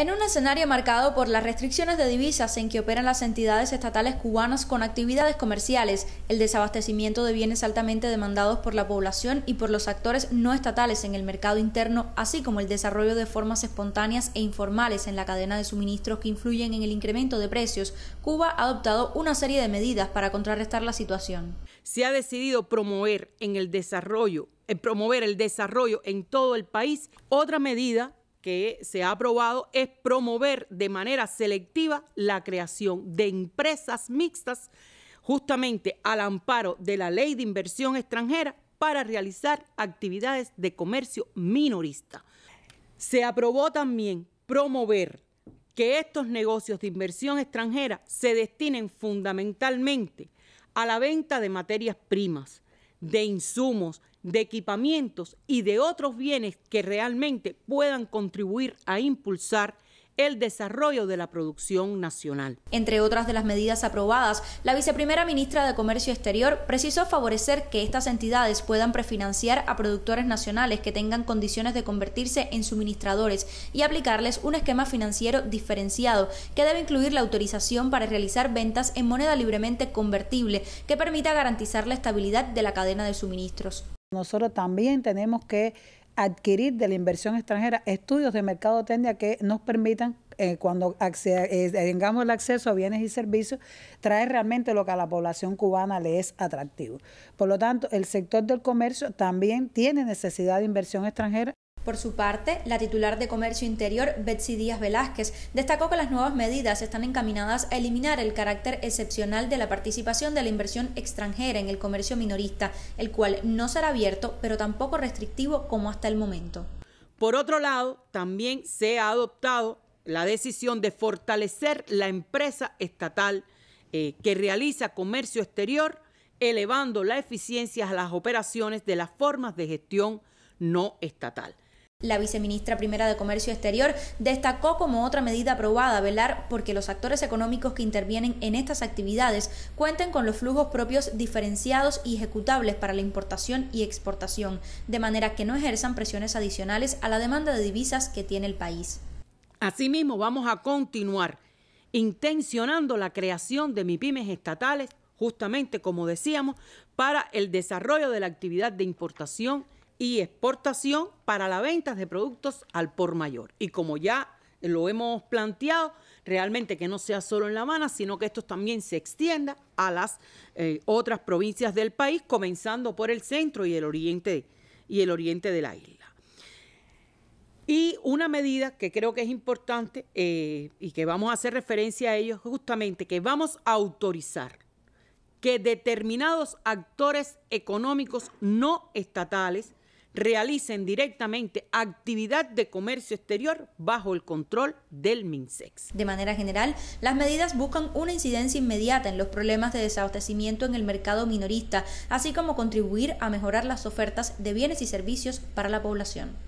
En un escenario marcado por las restricciones de divisas en que operan las entidades estatales cubanas con actividades comerciales, el desabastecimiento de bienes altamente demandados por la población y por los actores no estatales en el mercado interno, así como el desarrollo de formas espontáneas e informales en la cadena de suministros que influyen en el incremento de precios, Cuba ha adoptado una serie de medidas para contrarrestar la situación. Se ha decidido promover en el desarrollo, eh, promover el desarrollo en todo el país. Otra medida que se ha aprobado es promover de manera selectiva la creación de empresas mixtas justamente al amparo de la ley de inversión extranjera para realizar actividades de comercio minorista. Se aprobó también promover que estos negocios de inversión extranjera se destinen fundamentalmente a la venta de materias primas, de insumos, de equipamientos y de otros bienes que realmente puedan contribuir a impulsar el desarrollo de la producción nacional. Entre otras de las medidas aprobadas, la viceprimera ministra de Comercio Exterior precisó favorecer que estas entidades puedan prefinanciar a productores nacionales que tengan condiciones de convertirse en suministradores y aplicarles un esquema financiero diferenciado que debe incluir la autorización para realizar ventas en moneda libremente convertible que permita garantizar la estabilidad de la cadena de suministros. Nosotros también tenemos que adquirir de la inversión extranjera estudios de mercado mercadotecnia que nos permitan eh, cuando eh, tengamos el acceso a bienes y servicios, traer realmente lo que a la población cubana le es atractivo. Por lo tanto, el sector del comercio también tiene necesidad de inversión extranjera. Por su parte, la titular de Comercio Interior, Betsy Díaz Velázquez, destacó que las nuevas medidas están encaminadas a eliminar el carácter excepcional de la participación de la inversión extranjera en el comercio minorista, el cual no será abierto, pero tampoco restrictivo como hasta el momento. Por otro lado, también se ha adoptado la decisión de fortalecer la empresa estatal eh, que realiza comercio exterior, elevando la eficiencia a las operaciones de las formas de gestión no estatal. La viceministra primera de Comercio Exterior destacó como otra medida aprobada velar porque los actores económicos que intervienen en estas actividades cuenten con los flujos propios diferenciados y ejecutables para la importación y exportación, de manera que no ejerzan presiones adicionales a la demanda de divisas que tiene el país. Asimismo, vamos a continuar intencionando la creación de MIPIMES estatales, justamente como decíamos, para el desarrollo de la actividad de importación y exportación para la venta de productos al por mayor. Y como ya lo hemos planteado, realmente que no sea solo en La Habana, sino que esto también se extienda a las eh, otras provincias del país, comenzando por el centro y el oriente y el oriente de la isla. Y una medida que creo que es importante eh, y que vamos a hacer referencia a es justamente que vamos a autorizar que determinados actores económicos no estatales realicen directamente actividad de comercio exterior bajo el control del MINSEX. De manera general, las medidas buscan una incidencia inmediata en los problemas de desabastecimiento en el mercado minorista, así como contribuir a mejorar las ofertas de bienes y servicios para la población.